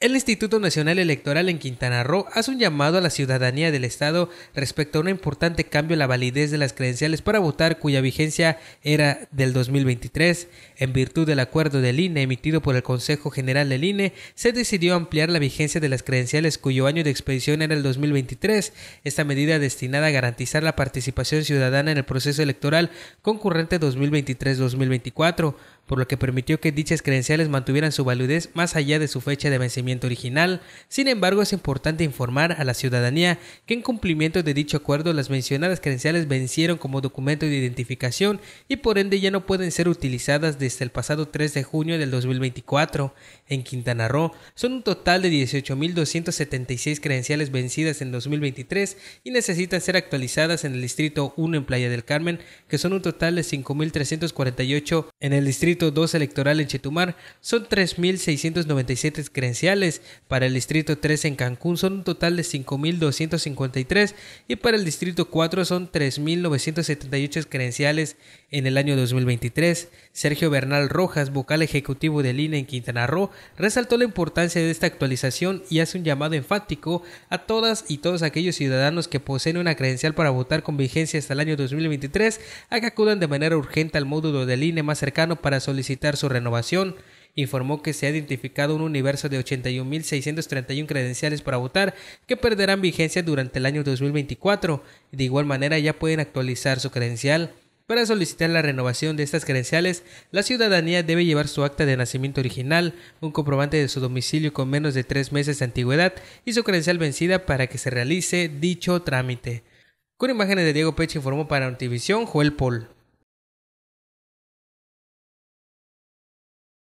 El Instituto Nacional Electoral en Quintana Roo hace un llamado a la ciudadanía del Estado respecto a un importante cambio en la validez de las credenciales para votar cuya vigencia era del 2023. En virtud del acuerdo del INE emitido por el Consejo General del INE, se decidió ampliar la vigencia de las credenciales cuyo año de expedición era el 2023. Esta medida destinada a garantizar la participación ciudadana en el proceso electoral concurrente 2023-2024 por lo que permitió que dichas credenciales mantuvieran su validez más allá de su fecha de vencimiento original. Sin embargo, es importante informar a la ciudadanía que en cumplimiento de dicho acuerdo las mencionadas credenciales vencieron como documento de identificación y por ende ya no pueden ser utilizadas desde el pasado 3 de junio del 2024. En Quintana Roo son un total de 18.276 credenciales vencidas en 2023 y necesitan ser actualizadas en el Distrito 1 en Playa del Carmen, que son un total de 5.348 en el Distrito Distrito 2 electoral en Chetumar son 3.697 credenciales, para el Distrito 3 en Cancún son un total de 5.253 y para el Distrito 4 son 3.978 credenciales en el año 2023. Sergio Bernal Rojas, vocal ejecutivo del INE en Quintana Roo, resaltó la importancia de esta actualización y hace un llamado enfático a todas y todos aquellos ciudadanos que poseen una credencial para votar con vigencia hasta el año 2023 a que acudan de manera urgente al módulo del INE más cercano para solicitar su renovación, informó que se ha identificado un universo de 81.631 credenciales para votar que perderán vigencia durante el año 2024. De igual manera ya pueden actualizar su credencial. Para solicitar la renovación de estas credenciales, la ciudadanía debe llevar su acta de nacimiento original, un comprobante de su domicilio con menos de tres meses de antigüedad y su credencial vencida para que se realice dicho trámite. Con imágenes de Diego Peche informó para Notivisión Joel Paul.